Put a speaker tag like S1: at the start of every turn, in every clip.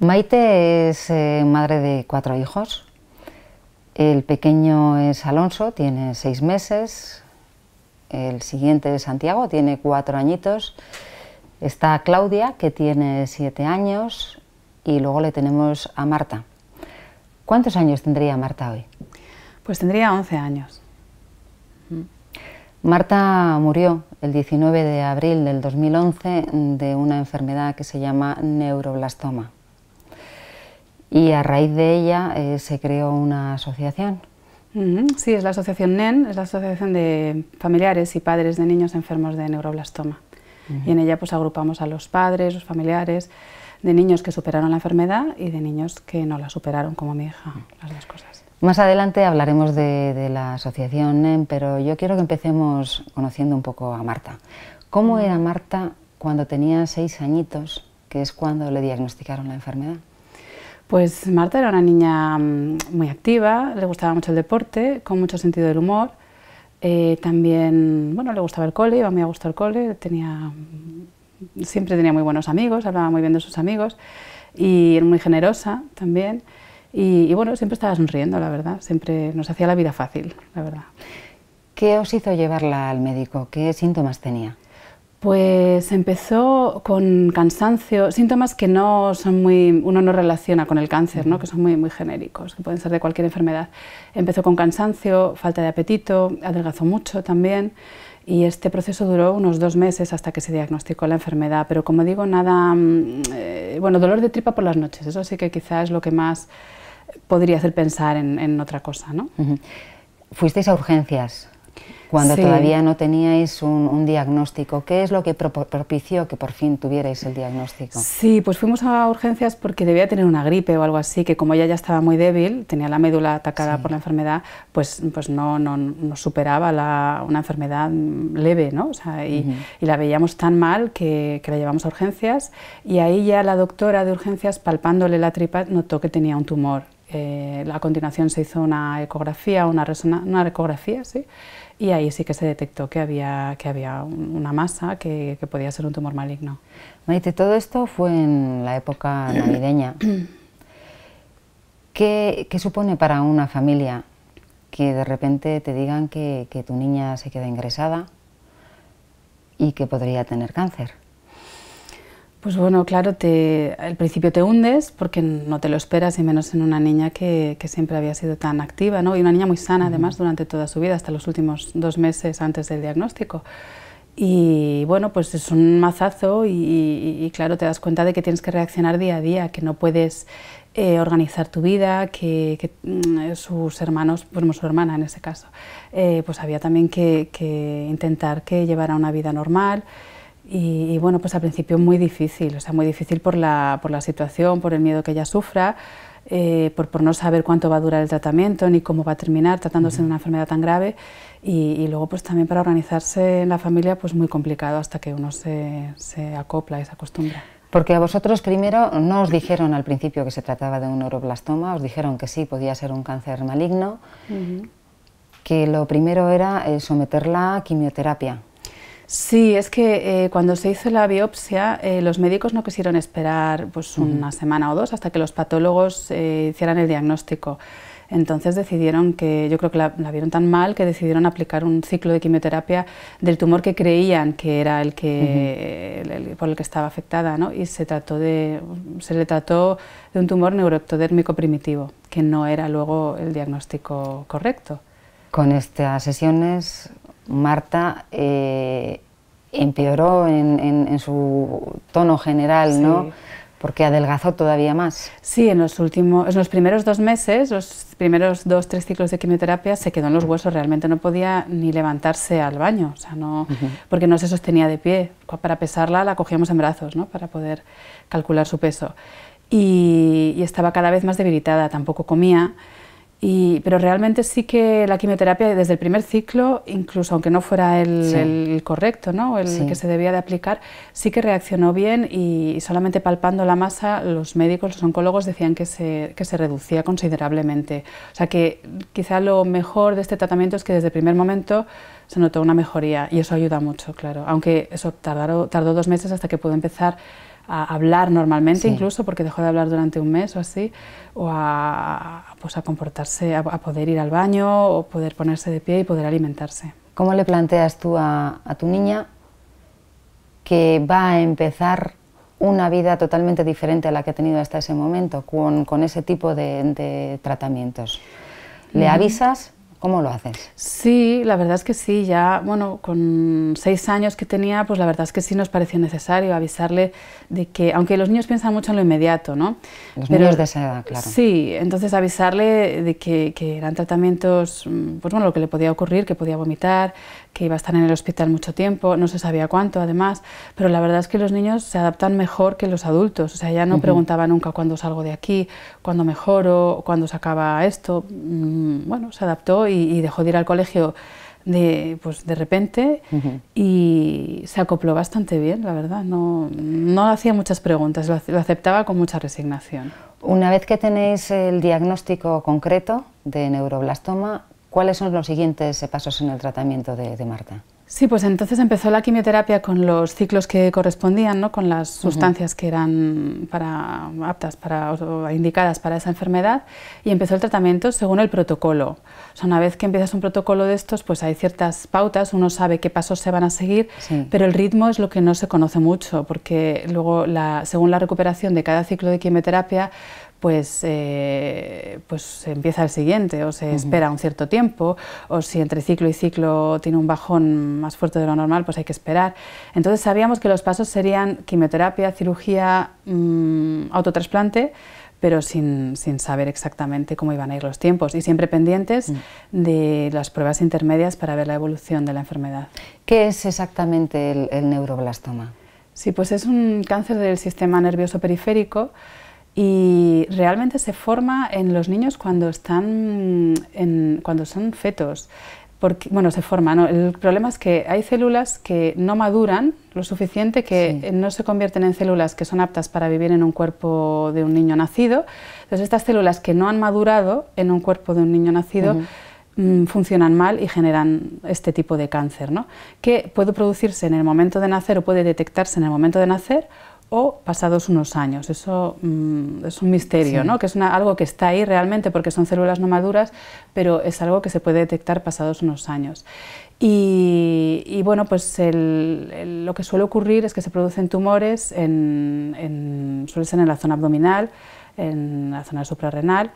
S1: Maite es eh, madre de cuatro hijos. El pequeño es Alonso, tiene seis meses. El siguiente es Santiago, tiene cuatro añitos. Está Claudia, que tiene siete años. Y luego le tenemos a Marta. ¿Cuántos años tendría Marta hoy? Pues tendría 11 años. Mm. Marta murió el 19 de abril del 2011 de una enfermedad que se llama neuroblastoma y a raíz de ella eh, se creó una asociación.
S2: Sí, es la asociación NEN, es la asociación de
S1: familiares y padres
S2: de niños enfermos de neuroblastoma. Y en ella pues agrupamos a los padres, los familiares de niños que superaron la enfermedad y de niños que no la superaron, como mi hija, las dos
S1: cosas. Más adelante hablaremos de la asociación NEN, pero yo quiero que empecemos conociendo un poco a Marta. ¿Cómo era Marta cuando tenía seis añitos, que es cuando le diagnosticaron la enfermedad? Pues Marta era una niña mm, muy activa,
S2: le gustaba mucho el deporte, con mucho sentido del humor. Eh, también, bueno, le gustaba el cole, a mí a gusto el cole, tenía, siempre tenía muy buenos amigos, hablaba muy bien de sus amigos y era muy generosa también. Y, y bueno, siempre estaba sonriendo, la verdad, siempre nos hacía la vida fácil, la verdad. ¿Qué os hizo llevarla al médico? ¿Qué síntomas tenía? Pues empezó con cansancio, síntomas que no son muy, uno no relaciona con el cáncer, ¿no? que son muy, muy genéricos, que pueden ser de cualquier enfermedad. Empezó con cansancio, falta de apetito, adelgazó mucho también y este proceso duró unos dos meses hasta que se diagnosticó la enfermedad. Pero como digo, nada, mm, eh, bueno, dolor de tripa por las noches, eso sí que quizás es lo que más podría hacer pensar en,
S1: otra cosa. ¿no? Fuisteis a urgencias cuando todavía no teníais un, diagnóstico. ¿Qué es lo que propició que por fin tuvierais el diagnóstico? Sí, pues
S2: fuimos a urgencias porque debía tener una gripe o algo así, que como ella ya estaba muy débil, tenía la médula atacada por la enfermedad, pues, pues no, no, no superaba una enfermedad leve, ¿no? O sea, y, la veíamos tan mal que, que, la llevamos a urgencias y ahí ya la doctora de urgencias, palpándole la tripa, notó que tenía un tumor. Eh, a continuación se hizo una ecografía, una, una ecografía, sí, y ahí sí que se detectó que había,
S1: que había una masa que, podía ser un tumor maligno. Maite, todo esto fue en la época navideña. ¿Qué, supone para una familia que de repente te digan que tu niña se queda ingresada y que podría tener cáncer? Pues bueno, claro, te,
S2: al principio te hundes porque no te lo esperas, y menos en una niña que, siempre había sido tan activa, ¿no? Y una niña muy sana, además, durante toda su vida, hasta los últimos dos meses antes del diagnóstico. Y bueno, pues es un mazazo y, claro, te das cuenta de que tienes que reaccionar día a día, que no puedes eh, organizar tu vida, que, mm, sus hermanos, bueno, su hermana en ese caso, eh, pues había también que, que intentar que llevara una vida normal. Y, bueno, pues al principio muy difícil, o sea, muy difícil por la, por la situación, por el miedo que ella sufra, eh, por, por, no saber cuánto va a durar el tratamiento ni cómo va a terminar tratándose de una enfermedad tan grave. Y, luego pues también para organizarse en la
S1: familia pues muy complicado hasta que uno se, se acopla y se acostumbra. Porque a vosotros primero no os dijeron al principio que se trataba de un neuroblastoma, os dijeron que sí, podía ser un cáncer maligno, que lo primero era eh, someterla a quimioterapia. Sí, es que eh, cuando se hizo la biopsia, eh, los médicos no quisieron esperar
S2: pues, una semana o dos hasta que los patólogos eh, hicieran el diagnóstico. Entonces decidieron que, yo creo que la, vieron tan mal que decidieron aplicar un ciclo de quimioterapia del tumor que creían que era el que, por el que estaba afectada, ¿no? Y se trató de,
S1: se le trató de un tumor neuroectodérmico primitivo, que no era luego el diagnóstico correcto. Con estas sesiones Marta eh, empeoró en, su tono general, ¿no? Porque adelgazó todavía más. Sí, en los, últimos, en los primeros dos meses, los primeros
S2: dos, tres ciclos de quimioterapia, se quedó en los huesos, realmente no podía ni levantarse al baño, o porque no se sostenía de pie. Para pesarla la cogíamos en brazos, ¿no? Para poder calcular su peso. y estaba cada vez más debilitada, tampoco comía pero realmente sí que la quimioterapia desde el primer ciclo, incluso aunque no fuera el, correcto, ¿no? el que se debía de aplicar, sí que reaccionó bien y, solamente palpando la masa los médicos, los oncólogos decían que se, se reducía considerablemente. O sea que quizá lo mejor de este tratamiento es que desde el primer momento se notó una mejoría y eso ayuda mucho, claro. Aunque eso tardó, tardó dos meses hasta que pudo empezar a hablar normalmente incluso, porque dejó de hablar durante un mes o así, o a, pues comportarse, a,
S1: poder ir al baño,
S2: o poder ponerse de pie y poder alimentarse.
S1: ¿Cómo le planteas tú a, tu niña que va a empezar una vida totalmente diferente a la que ha tenido hasta ese momento con, ese tipo de, tratamientos?
S2: ¿Le avisas?
S1: ¿Cómo lo haces? Sí, la verdad es que sí, ya, bueno, con
S2: seis años que tenía, pues la verdad es que sí nos pareció necesario avisarle de que, aunque los niños piensan mucho en lo inmediato, ¿no?
S1: Los niños de esa edad, claro. Sí,
S2: entonces avisarle de que, que, eran tratamientos, mm, pues bueno, lo que le podía ocurrir, que podía vomitar, que iba a estar en el hospital mucho tiempo, no se sabía cuánto además, pero la verdad es que los niños se adaptan mejor que los adultos, o sea, ya no preguntaba nunca cuándo salgo de aquí, cuándo mejoro, cuándo se acaba esto, mm, bueno, se adaptó y, dejó de ir al colegio de, pues, de repente y se acopló bastante bien, la verdad. No, no hacía muchas preguntas, lo, aceptaba con mucha
S1: resignación. Una vez que tenéis el diagnóstico concreto de neuroblastoma, ¿Cuáles son los siguientes pasos en el tratamiento de, Marta? Sí, pues entonces
S2: empezó la quimioterapia con los ciclos que correspondían, ¿no? con las sustancias que eran para, aptas para, o indicadas para esa enfermedad y empezó el tratamiento según el protocolo. O sea, una vez que empiezas un protocolo de estos, pues hay ciertas pautas, uno sabe qué pasos se van a seguir, pero el ritmo es lo que no se conoce mucho, porque luego la, según la recuperación de cada ciclo de quimioterapia, pues, eh, pues se empieza el siguiente o se espera un cierto tiempo o si entre ciclo y ciclo tiene un bajón más fuerte de lo normal, pues hay que esperar. Entonces sabíamos que los pasos serían quimioterapia, cirugía, mm, autotransplante autotrasplante, pero sin, saber exactamente cómo iban a ir los tiempos y siempre pendientes mm. de las pruebas intermedias para ver la evolución de la enfermedad. ¿Qué es exactamente el, el neuroblastoma? Sí, pues es un cáncer del sistema nervioso periférico y realmente se forma en los niños cuando están mm, cuando son fetos. Porque, bueno, se forma, ¿no? El problema es que hay células que no maduran lo suficiente que eh, no se convierten en células que son aptas para vivir en un cuerpo de un niño nacido. Entonces, estas células que no han madurado en un cuerpo de un niño nacido mm, funcionan mal y generan este tipo de cáncer, ¿no? Que puede producirse en el momento de nacer o puede detectarse en el momento de nacer o pasados unos años. Eso mm, es un misterio, ¿no? que es algo que está ahí realmente porque son células no maduras, pero es algo que se puede detectar pasados unos años. Y, bueno, pues lo que suele ocurrir es que se producen tumores, suele ser en la zona abdominal, en la zona suprarrenal,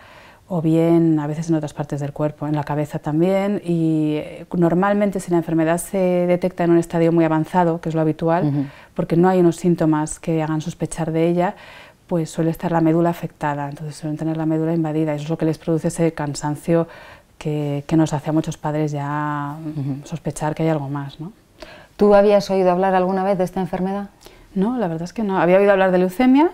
S2: o bien a veces en otras partes del cuerpo, en la cabeza también. Y eh, normalmente si la enfermedad se detecta en un estadio muy avanzado, que es lo habitual, porque no hay unos síntomas que hagan sospechar de ella, pues suele estar la médula afectada, entonces suelen tener la médula invadida. Eso es lo que les produce ese cansancio que, nos hace a muchos padres ya sospechar que hay algo más. ¿Tú habías oído hablar alguna vez de esta enfermedad? No, la verdad es que no. Había oído hablar de leucemia,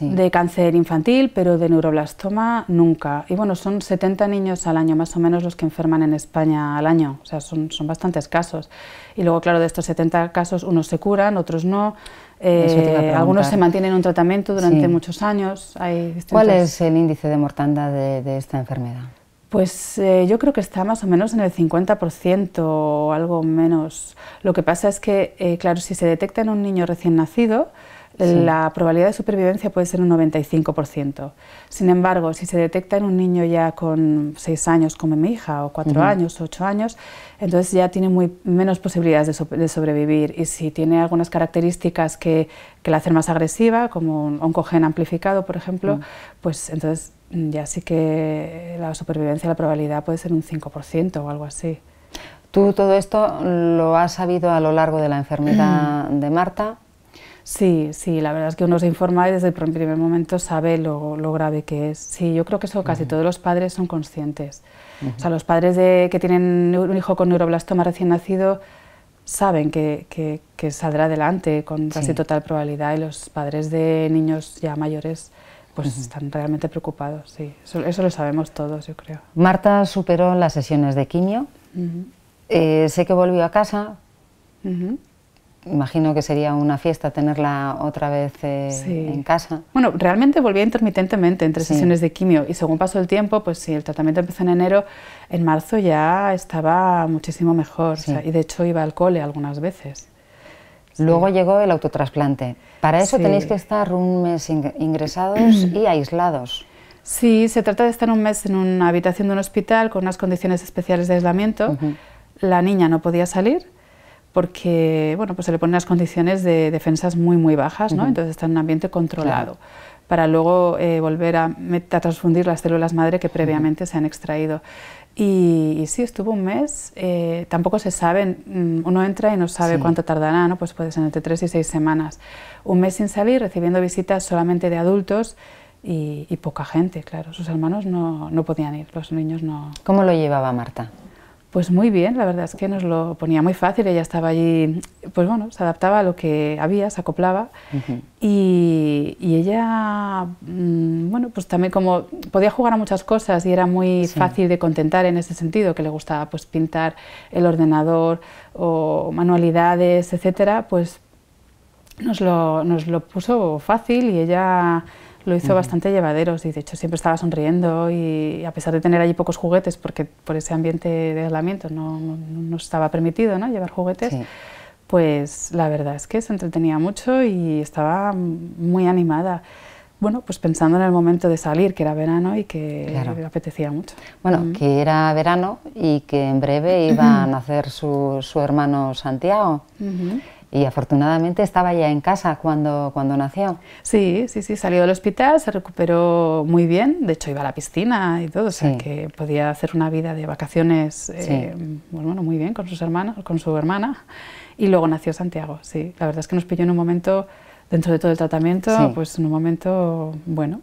S2: de cáncer infantil, pero de neuroblastoma nunca. Y bueno, son 70 niños al año, más o menos, los que enferman en España al año, o sea, son, son bastantes casos. Y luego, claro, de estos 70 casos, unos se curan, otros no. Eh, algunos se mantienen en un tratamiento durante
S1: muchos años. ¿Cuál es el índice de mortandad de, esta enfermedad?
S2: Pues eh, yo creo que está más o menos en el 50% o algo menos. Lo que pasa es que, eh, claro, si se detecta en un niño recién nacido, la probabilidad de supervivencia puede ser un 95%. Sin embargo, si se detecta en un niño ya con 6 años, como mi hija, o 4 años, o años, 8 años, entonces ya tiene muy, menos posibilidades de, sobrevivir. Y si tiene algunas características que, la hacen más agresiva, como un oncogen amplificado, por ejemplo, mm. pues entonces mm, ya sí que la supervivencia, la probabilidad
S1: puede ser un 5% o algo así. Tú todo esto lo has sabido a lo largo de la enfermedad de Marta, Sí, sí, la verdad es que uno se informa y desde el primer
S2: momento sabe lo, grave que es. Sí, yo creo que eso casi todos los padres son conscientes. O sea, los padres que tienen un hijo con neuroblastoma recién nacido saben que, saldrá adelante con casi total probabilidad y los padres de niños ya mayores
S1: pues están realmente preocupados, sí. Eso, lo sabemos todos, yo creo. Marta superó las sesiones de quimio. Eh, sé que volvió a casa imagino que sería una fiesta tenerla otra vez eh, en casa. Bueno, realmente volvía intermitentemente entre sesiones de quimio y según pasó el tiempo, pues si el tratamiento empezó en enero,
S2: en marzo ya estaba muchísimo mejor y de hecho iba al cole algunas veces.
S1: Luego llegó el autotrasplante. Para eso tenéis que estar un mes ingresados y aislados. Sí, se trata de estar un mes en una habitación de un hospital con
S2: unas condiciones especiales de aislamiento. La niña no podía salir porque bueno, pues se le ponen las condiciones de defensas muy, muy bajas, ¿no? entonces está en un ambiente controlado. para luego eh, volver a, transfundir las células madre que previamente se han extraído. Y, sí, estuvo un mes, eh, tampoco se sabe, mm, uno entra y no sabe cuánto tardará, ¿no? pues puede ser entre tres y seis semanas. Un mes sin salir, recibiendo visitas solamente de adultos y, y poca gente, claro, sus hermanos no, no podían ir, los niños no. ¿Cómo lo llevaba Marta? Pues muy bien, la verdad es que nos lo ponía muy fácil, ella estaba allí, pues bueno, se adaptaba a lo que había, se acoplaba y, ella, mm, bueno, pues también como podía jugar a muchas cosas y era muy fácil de contentar en ese sentido, que le gustaba pues pintar el ordenador o manualidades, etcétera, pues nos nos lo puso fácil y ella lo hizo bastante llevaderos y de hecho siempre estaba sonriendo y a pesar de tener allí pocos juguetes porque por ese ambiente de aislamiento no, no, estaba permitido ¿no? llevar juguetes, pues la verdad es que se entretenía mucho y estaba muy animada.
S1: Bueno, pues pensando en el momento de salir, que era verano y que le apetecía mucho. Bueno, que era verano y que en breve iba a nacer su, hermano Santiago. Y afortunadamente estaba ya en casa cuando, cuando nació. Sí, sí, sí, salió del hospital, se recuperó muy bien, de hecho iba a la piscina y todo, o sea que podía hacer una
S2: vida de vacaciones eh, pues bueno, muy bien con, sus hermanos, con su hermana. Y luego nació
S1: Santiago, sí. La verdad es que nos pilló en un momento, dentro de todo el tratamiento, pues en un momento bueno.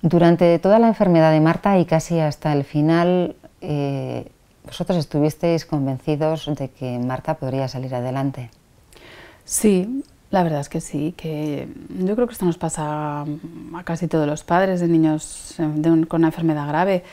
S1: Durante toda la enfermedad de Marta y casi hasta el final, eh, vosotros estuvisteis convencidos de que Marta podría salir adelante. Sí, la verdad es que sí, que yo creo que esto nos pasa
S2: a casi todos los padres de niños con una enfermedad grave.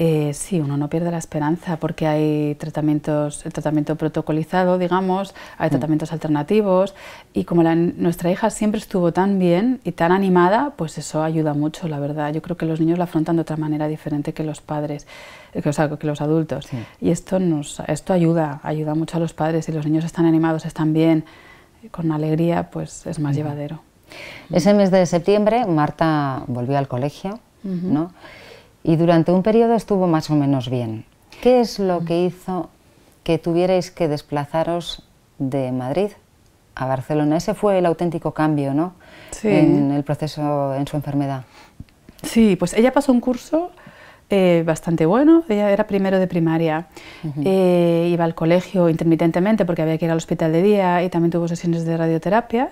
S2: Eh, sí, uno no pierde la esperanza porque hay tratamientos, el tratamiento protocolizado, digamos, hay mm. tratamientos alternativos y como nuestra hija siempre estuvo tan bien y tan animada, pues eso ayuda mucho, la verdad. Yo creo que los niños la afrontan de otra manera diferente que los padres, eh, que, los adultos. Y esto, nos, esto ayuda, ayuda mucho a los padres. y los niños están animados,
S1: están bien, con alegría pues es más llevadero. Ese mes de septiembre Marta volvió al colegio ¿no? y durante un periodo estuvo más o menos bien. ¿Qué es lo que hizo que tuvierais que desplazaros de Madrid a Barcelona? Ese fue el auténtico cambio ¿no? en el proceso, en su enfermedad. Sí, pues ella pasó un curso eh, bastante bueno. Ella
S2: era primero de primaria. Eh, iba al colegio intermitentemente porque había que ir al hospital de día y también tuvo sesiones de radioterapia,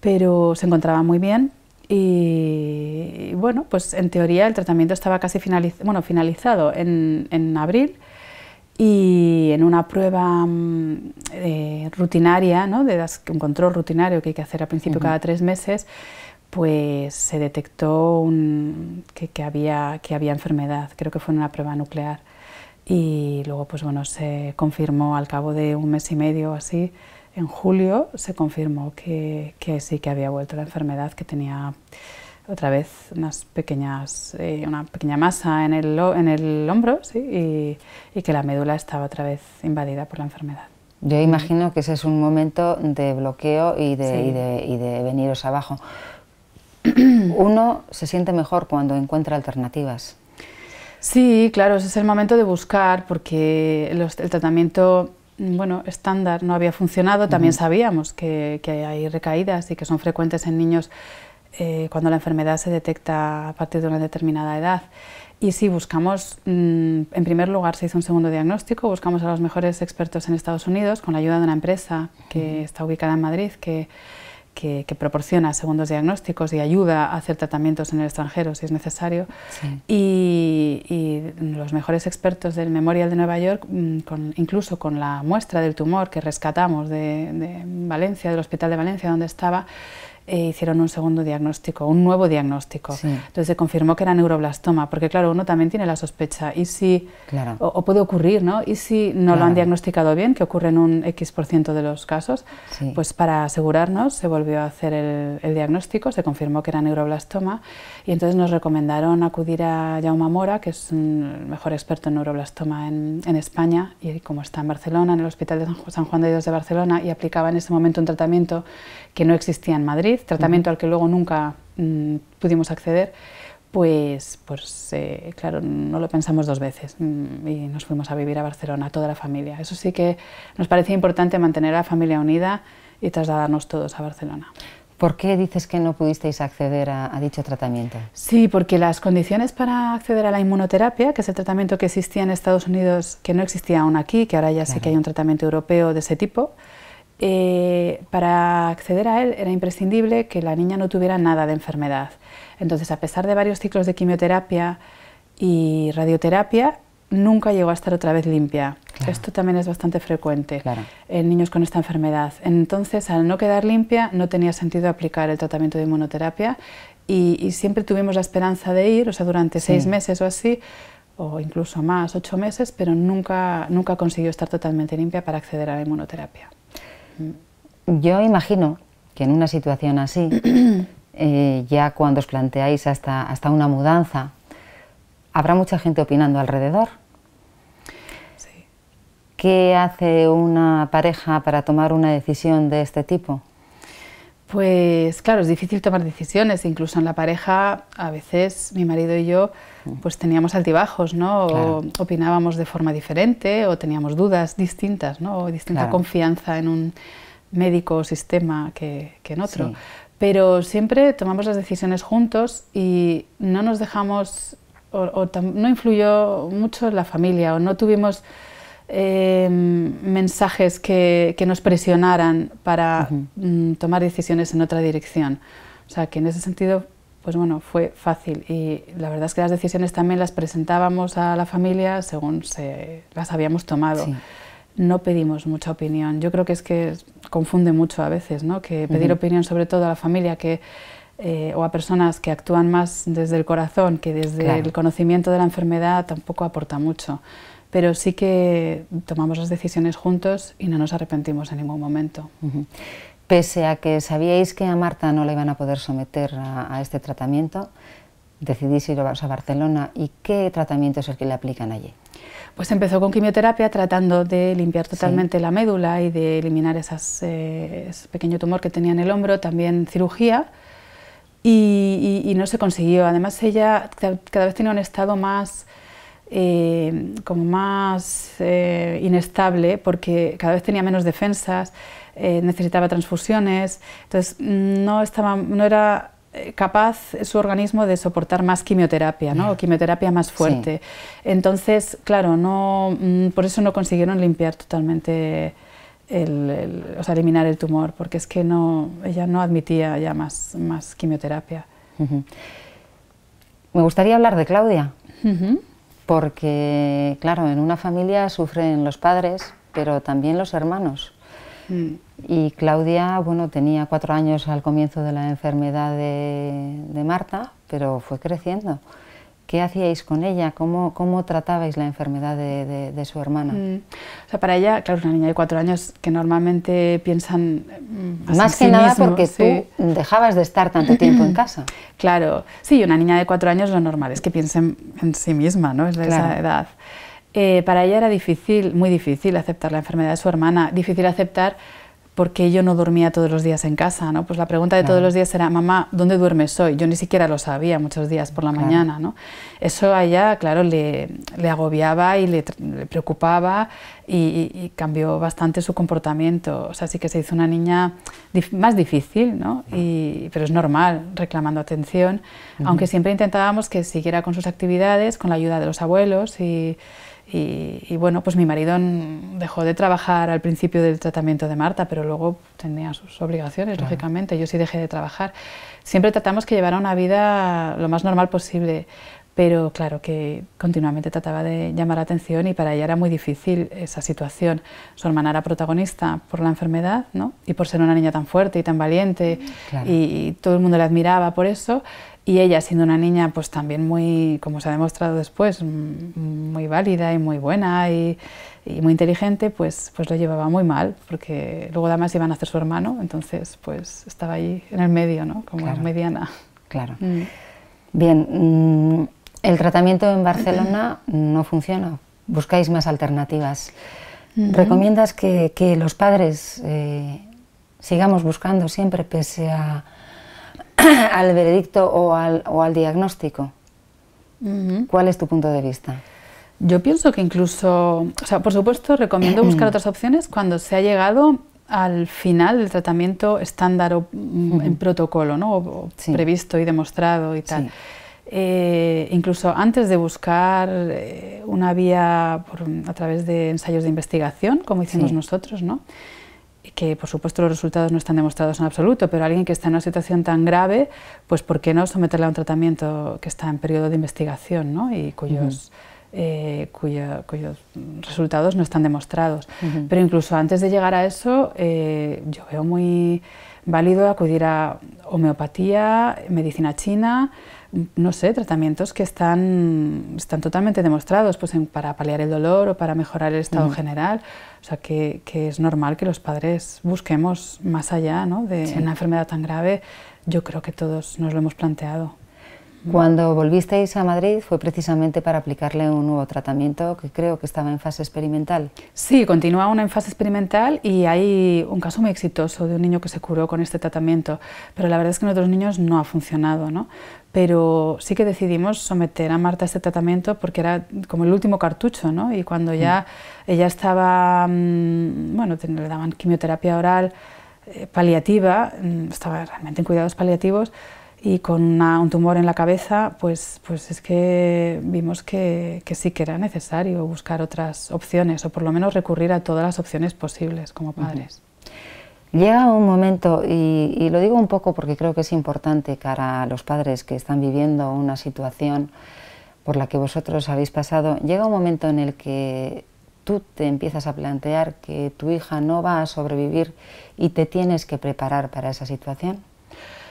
S2: pero se encontraba muy bien. Y, bueno, pues en teoría el tratamiento estaba casi bueno, finalizado en, en, abril y en una prueba mm, eh, rutinaria, ¿no? de un control rutinario que hay que hacer al principio cada tres meses, pues se detectó que, había, enfermedad, creo que fue en una prueba nuclear. Y luego, pues bueno, se confirmó al cabo de un mes y medio o así, en julio, se confirmó que, sí que había vuelto la enfermedad, que tenía otra vez unas pequeñas, eh, una pequeña masa en el, hombro y, que la médula estaba otra vez invadida por la enfermedad.
S1: Yo imagino que ese es un momento de bloqueo y de, y de veniros abajo. uno se siente mejor cuando encuentra alternativas. Sí, claro, ese es el momento
S2: de buscar, porque el tratamiento mm, bueno, estándar no había funcionado, también sabíamos que, hay recaídas y que son frecuentes en niños eh, cuando la enfermedad se detecta a partir de una determinada edad. Y si sí, buscamos, mm, en primer lugar se hizo un segundo diagnóstico, buscamos a los mejores expertos en Estados Unidos con la ayuda de una empresa que está ubicada en Madrid, que que, proporciona segundos diagnósticos y ayuda a hacer tratamientos en el extranjero si es necesario. Y, los mejores expertos del Memorial de Nueva York, mm, con, incluso con la muestra del tumor que rescatamos de, de Valencia, del Hospital de Valencia donde estaba, eh, hicieron un segundo diagnóstico, un nuevo diagnóstico. Entonces se confirmó que era neuroblastoma, porque claro, uno también tiene la sospecha, y si, claro. o, puede ocurrir, ¿no? Y si no lo han diagnosticado bien, que ocurre en un X% por ciento de los casos, pues para asegurarnos se volvió a hacer el, diagnóstico, se confirmó que era neuroblastoma, y entonces nos recomendaron acudir a Jaume Mora, que es el mejor experto en neuroblastoma en, en España, y como está en Barcelona, en el Hospital de San Juan de Dios de Barcelona, y aplicaba en ese momento un tratamiento que no existía en Madrid, tratamiento al que luego nunca mm, pudimos acceder, pues, pues eh, claro, no lo pensamos dos veces mm, y nos fuimos a vivir a Barcelona, toda la familia. Eso sí que nos parecía importante mantener a la familia unida
S1: y trasladarnos todos a Barcelona. ¿Por qué dices que no pudisteis acceder a, dicho tratamiento?
S2: Sí, porque las condiciones para acceder a la inmunoterapia, que es el tratamiento que existía en Estados Unidos, que no existía aún aquí, que ahora ya sé que hay un tratamiento europeo de ese tipo, eh, para acceder a él era imprescindible que la niña no tuviera nada de enfermedad. Entonces, a pesar de varios ciclos de quimioterapia y radioterapia, nunca llegó a estar otra vez limpia. Esto también es bastante frecuente en niños con esta enfermedad. Entonces, al no quedar limpia, no tenía sentido aplicar el tratamiento de inmunoterapia y, siempre tuvimos la esperanza de ir, o sea, durante seis meses o así, o incluso más, ocho
S1: meses, pero nunca, nunca consiguió estar totalmente limpia para acceder a la inmunoterapia. Yo imagino que en una situación así, eh, ya cuando os planteáis hasta, una mudanza, habrá mucha gente opinando alrededor. ¿Qué hace una pareja para tomar una decisión de este tipo? Pues claro, es difícil tomar decisiones, incluso en la
S2: pareja a veces mi marido y yo mm. pues teníamos altibajos, ¿no? opinábamos de forma diferente o teníamos dudas distintas, ¿no? O distinta confianza en un médico o sistema que, en otro. Pero siempre tomamos las decisiones juntos y no nos dejamos, o, o no influyó mucho la familia o no tuvimos Em, mensajes que, nos presionaran para mm, tomar decisiones en otra dirección. O sea, que en ese sentido, pues bueno, fue fácil. Y la verdad es que las decisiones también las presentábamos a la familia según se, las habíamos tomado. No pedimos mucha opinión. Yo creo que es que confunde mucho a veces, ¿no? Que pedir opinión sobre todo a la familia, que eh, o a personas que actúan más desde el corazón que desde el conocimiento de la enfermedad tampoco aporta mucho
S1: pero sí que tomamos las decisiones juntos y no nos arrepentimos en ningún momento. Pese a que sabíais que a Marta no la iban a poder someter a, este tratamiento, decidís iros a Barcelona y qué tratamiento es el que le aplican allí. Pues empezó con quimioterapia tratando de limpiar totalmente la médula y de eliminar eh,
S2: ese pequeño tumor que tenía en el hombro, también cirugía, y, y no se consiguió. Además ella cada vez tenía un estado más eh, como más eh, inestable porque cada vez tenía menos defensas, eh, necesitaba transfusiones, entonces no, estaba, no era capaz su organismo de soportar más quimioterapia, ¿no? O quimioterapia más fuerte. Entonces, claro, no, mm, por eso no consiguieron limpiar totalmente el, o sea, eliminar el tumor, porque es que no, ella no admitía ya más, más quimioterapia.
S1: Me gustaría hablar de Claudia porque, claro, en una familia sufren los padres, pero también los hermanos. Mm. Y Claudia, bueno, tenía cuatro años al comienzo de la enfermedad de Marta, pero fue creciendo. ¿Qué hacíais con ella? ¿Cómo, cómo tratabais la enfermedad de, de, su hermana? Mm. O sea, para ella, claro, es una niña de cuatro años que normalmente piensan... Mm, Más que nada porque tú
S2: dejabas de estar tanto tiempo en casa. Claro, sí, una niña de cuatro años lo normal es que piense en, sí misma, ¿no? Es de esa edad. Eh, para ella era difícil, muy difícil aceptar la enfermedad de su hermana, difícil aceptar porque yo no dormía todos los días en casa, ¿no? Pues la pregunta de todos los días era, mamá, ¿dónde duermes hoy? Yo ni siquiera lo sabía muchos días por la mañana, ¿no? Eso a ella, claro, le, agobiaba y le, preocupaba y, cambió bastante su comportamiento. O sea, sí que se hizo una niña más difícil, ¿no? Y, pero es normal, reclamando atención, aunque siempre intentábamos que siguiera con sus actividades, con la ayuda de los abuelos y y, bueno, pues mi marido dejó de trabajar al principio del tratamiento de Marta, pero luego tenía sus obligaciones, lógicamente. Yo sí dejé de trabajar. Siempre tratamos que llevara una vida lo más normal posible, pero claro que continuamente trataba de llamar la atención y para ella era muy difícil esa situación. Su hermana era protagonista por la enfermedad y por ser una niña tan fuerte y tan valiente y, todo el mundo la admiraba por eso y ella, siendo una niña, pues también muy, como se ha demostrado después, muy válida y muy buena y, muy inteligente, pues, pues lo llevaba muy mal, porque luego además iban a hacer su hermano, entonces pues estaba ahí en el medio, ¿no? Como la mediana. Claro. Mm.
S1: Bien, mm, el tratamiento en Barcelona no funciona. Buscáis más alternativas. Mm-hmm. ¿Recomiendas que, los padres eh, sigamos buscando siempre pese a al veredicto o al, diagnóstico? ¿Cuál es tu punto de vista? Yo pienso que
S2: incluso, o sea, por supuesto, recomiendo buscar otras opciones cuando se ha llegado al final del tratamiento estándar o mm, en protocolo, ¿no? previsto y demostrado y tal. Eh, incluso antes de buscar eh, una vía a través de ensayos de investigación, como hicimos nosotros, ¿no? que por supuesto los resultados no están demostrados en absoluto, pero alguien que está en una situación tan grave, pues ¿por qué no someterle a un tratamiento que está en periodo de investigación y cuyos, eh, cuyos resultados no están demostrados? Pero incluso antes de llegar a eso, eh, yo veo muy válido acudir a homeopatía, medicina china, no sé, tratamientos que están, están totalmente demostrados pues para paliar el dolor o para mejorar el estado general. O sea, que, es normal que los padres busquemos
S1: más allá de una enfermedad tan grave. Yo creo que todos nos lo hemos planteado. Cuando volvisteis a Madrid fue precisamente para aplicarle un nuevo tratamiento que creo que estaba en fase experimental. Sí, continúa aún en fase experimental y hay un caso muy
S2: exitoso de un niño que se curó con este tratamiento, pero la verdad es que en otros niños no ha funcionado, ¿no? Pero sí que decidimos someter a Marta a este tratamiento porque era como el último cartucho, ¿no? Y cuando ya ella estaba, mm, bueno, le daban quimioterapia oral eh, paliativa, mm, estaba realmente en cuidados paliativos, y con un tumor en la cabeza, pues, pues es que vimos que, que, sí que era necesario buscar otras opciones o por lo menos recurrir a todas las opciones posibles como padres.
S1: Llega un momento, y, y, lo digo un poco porque creo que es importante para a los padres que están viviendo una situación por la que vosotros habéis pasado, llega un momento en el que tú te empiezas a plantear que tu hija no va a sobrevivir y te tienes que preparar para esa situación.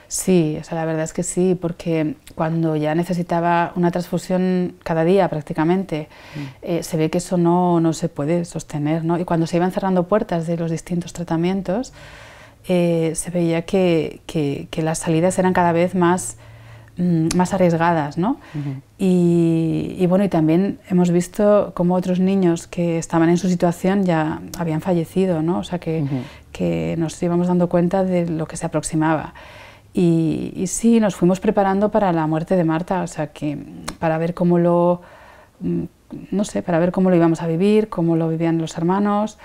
S1: Sí, o sea, la verdad es que sí, porque
S2: cuando ya necesitaba una transfusión cada día prácticamente, mm. eh, se ve que eso no, no se puede sostener, ¿no? Y cuando se iban cerrando puertas de los distintos tratamientos, eh, se veía que, que, las salidas eran cada vez más, mm, más arriesgadas, ¿no? y, bueno, y también hemos visto cómo otros niños que estaban en su situación ya habían fallecido, ¿no? O sea, que, que nos íbamos dando cuenta de lo que se aproximaba. Y, sí, nos fuimos preparando para la muerte de Marta, o sea, que mm, para ver cómo lo, mm, no sé, para ver cómo lo íbamos a vivir, cómo lo vivían los hermanos.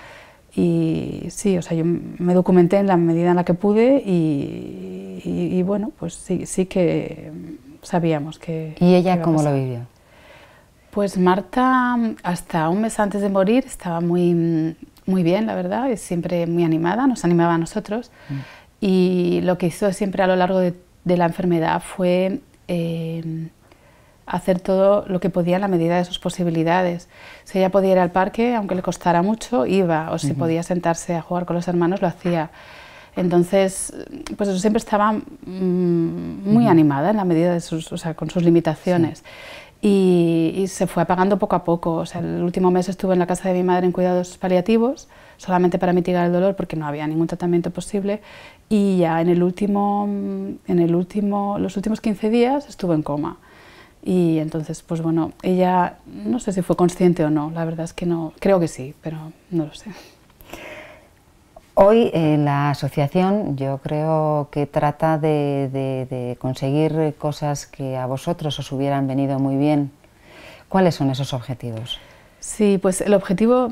S2: Y sí, o sea, yo me documenté en la medida en la que pude y, bueno, pues sí, sí que sabíamos que...
S1: ¿Y ella cómo lo vivió?
S2: Pues Marta, mm, hasta un mes antes de morir, estaba muy, muy bien, la verdad, y siempre muy animada, nos animaba a nosotros. Y lo que hizo siempre a lo largo de, la enfermedad fue eh, hacer todo lo que podía en la medida de sus posibilidades. Si ella podía ir al parque, aunque le costara mucho, iba, o si podía sentarse a jugar con los hermanos, lo hacía. Entonces, pues eso, siempre estaba mm, muy animada en la medida de sus, con sus limitaciones. Y, se fue apagando poco a poco. O sea, el último mes estuve en la casa de mi madre en cuidados paliativos solamente para mitigar el dolor porque no había ningún tratamiento posible y ya en, el último, mm, en el último, los últimos 15 días estuvo en coma. Y entonces, pues bueno, ella no sé si fue consciente o no, la verdad
S1: es que no, creo que sí, pero no lo sé. Hoy eh, la asociación yo creo que trata de, de, conseguir cosas que a vosotros os hubieran venido muy bien. ¿Cuáles son esos objetivos? Sí,
S2: pues el objetivo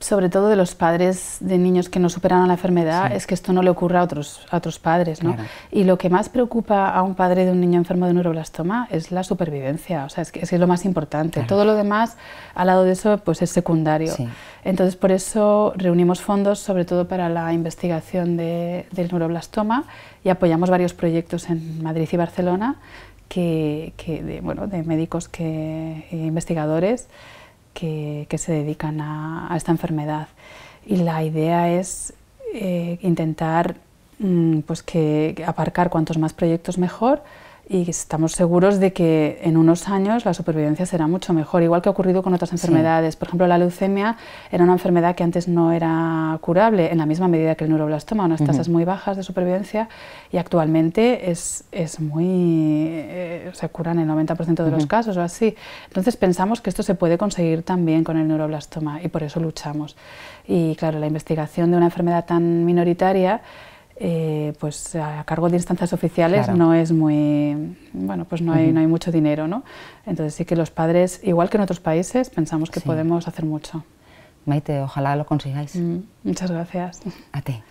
S2: sobre todo de los padres de niños que no superan la enfermedad es que esto no le ocurra a otros, padres. ¿no? Y lo que más preocupa a un padre de un niño enfermo de neuroblastoma es la supervivencia, o sea, es es, lo más importante. Todo lo demás, al lado de eso, pues es secundario. Entonces, por eso reunimos fondos, sobre todo para la investigación del neuroblastoma y apoyamos varios proyectos en Madrid y Barcelona que, de, médicos que, e investigadores que, se dedican a, esta enfermedad. Y la idea es eh, intentar mm, pues aparcar cuantos más proyectos mejor, y estamos seguros de que en unos años la supervivencia será mucho mejor, igual que ha ocurrido con otras enfermedades. Por ejemplo, la leucemia era una enfermedad que antes no era curable en la misma medida que el neuroblastoma, unas tasas muy bajas de supervivencia y actualmente es, es muy, eh, se curan el 90% de los casos o así. Entonces pensamos que esto se puede conseguir también con el neuroblastoma y por eso luchamos. Y claro, la investigación de una enfermedad tan minoritaria eh, pues a cargo de instancias oficiales no es muy bueno pues no hay, no hay mucho dinero no entonces sí que los padres igual que en otros países pensamos que podemos hacer mucho
S1: Maite ojalá lo consigáis mm,
S2: muchas gracias a ti